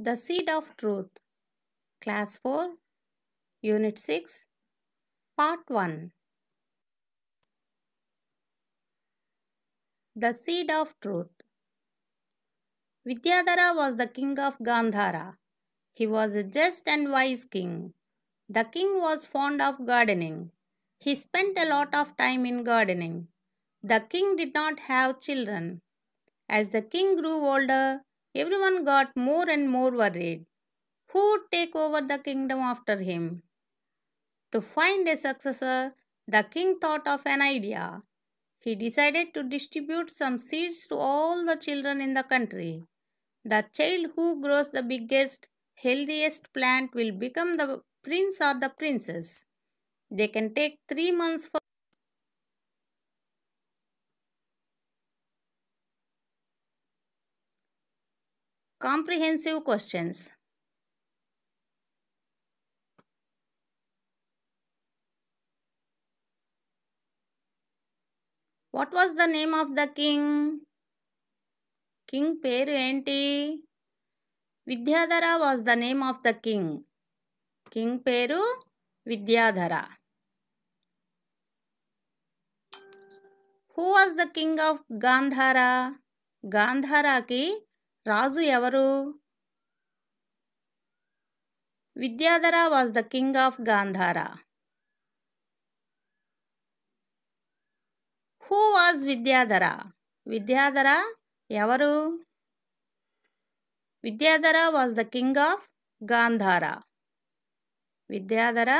The Seed of Truth, Class 4, Unit 6, Part 1. The Seed of Truth. Vidyadhara was the king of Gandhara. He was a just and wise king. The king was fond of gardening. He spent a lot of time in gardening. The king did not have children. As the king grew older, Everyone got more and more worried. Who would take over the kingdom after him? To find a successor, the king thought of an idea. He decided to distribute some seeds to all the children in the country. The child who grows the biggest, healthiest plant will become the prince or the princess. They can take three months for. comprehensive questions what was the name of the king king peru enti vidyadhara was the name of the king king peru vidyadhara who was the king of gandhara gandhara ki రాజు ఎవరు Vidyadhara was the king of Gandhara who was Vidyadhara Vidyadhara ఎవరు Vidyadhara was the king of Gandhara Vidyadhara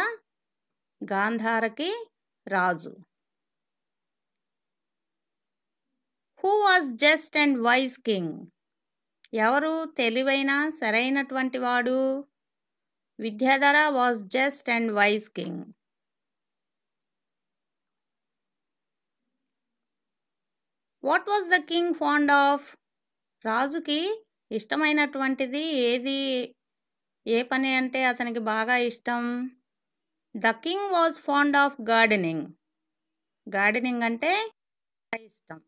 గాంధారకి రాజు who was just and wise king ఎవరు తెలివైన సరైనటువంటి వాడు Vidyadhara was just and wise king what was the king fond of రాజుకి ఇష్టమైనటువంటిది ఏది ఏ పని అంటే అతనికి బాగా ఇష్టం the king was fond of gardening gardening అంటే ఇష్టం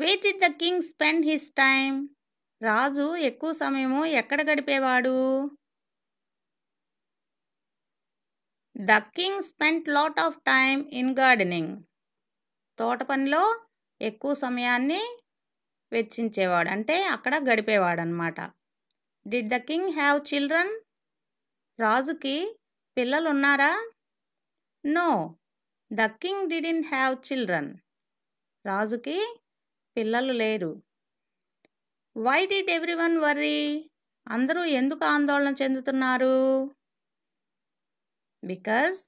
where did the king spend his time రాజు ఎక్కువ సమయము ఎక్కడ గడిపేవాడు the king spend lot of time in gardening తోట పనిలో ఎక్కువ సమయాన్ని వెచ్చించేవాడు అంటే అక్కడ గడిపేవాడు అనమాట did the king have children రాజుకి పిల్లలు ఉన్నారా నో ద కింగ్ ఇన్ హ్యావ్ చిల్డ్రన్ రాజుకి పిల్లలు లేరు వై డిడ్ వన్ వర్రీ అందరూ ఎందుకు ఆందోళన చెందుతున్నారు because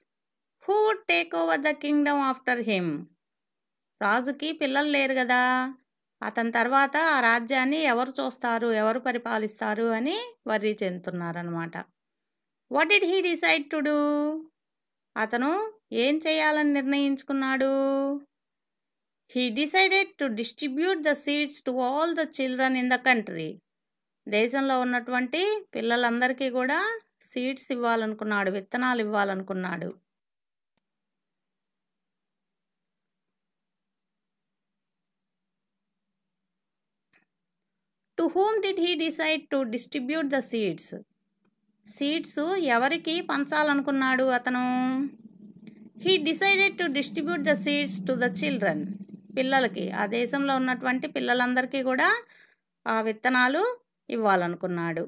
who would take over the kingdom after him రాజుకి పిల్లలు లేరు కదా అతని తర్వాత ఆ రాజ్యాన్ని ఎవరు చూస్తారు ఎవరు పరిపాలిస్తారు అని వర్రీ చెందుతున్నారనమాట what did he decide to do అతను ఏం చేయాలని నిర్ణయించుకున్నాడు he decided to distribute the seeds to all the children in the country దేశంలో ఉన్నటువంటి పిల్లలందరికీ కూడా సీడ్స్ ఇవ్వాలనుకున్నాడు విత్తనాలు ఇవ్వాలనుకున్నాడు to whom did he decide to distribute the seeds seeds ఎవరికి పంచాలనుకున్నాడు అతను he decided to distribute the seeds to the children పిల్లలకి ఆ దేశంలో ఉన్నటువంటి పిల్లలందరికీ కూడా ఆ విత్తనాలు ఇవ్వాలనుకున్నాడు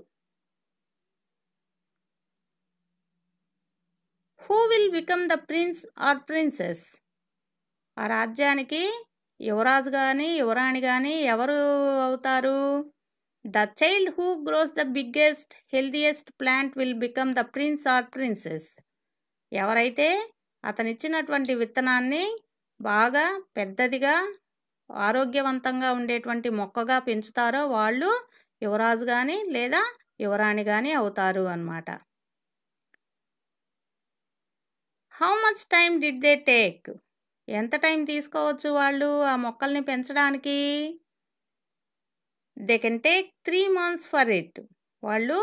who will become the prince or princess ఆ రాజ్యానికి యువరాజు కానీ యువరాణి కానీ ఎవరు అవుతారు the child who grows the biggest healthiest plant will become the prince or princess ఎవరైతే అతనిచ్చినటువంటి విత్తనాన్ని బాగా పెద్దదిగా ఆరోగ్యవంతంగా ఉండేటువంటి మొక్కగా పెంచుతారో వాళ్ళు యువరాజు కానీ లేదా యువరాణి కానీ అవుతారు అన్నమాట how much time did they take ఎంత టైం తీసుకోవచ్చు వాళ్ళు ఆ మొక్కల్ని పెంచడానికి they can take three months for it వాళ్ళు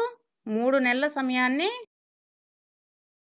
మూడు నెలల సమయాన్ని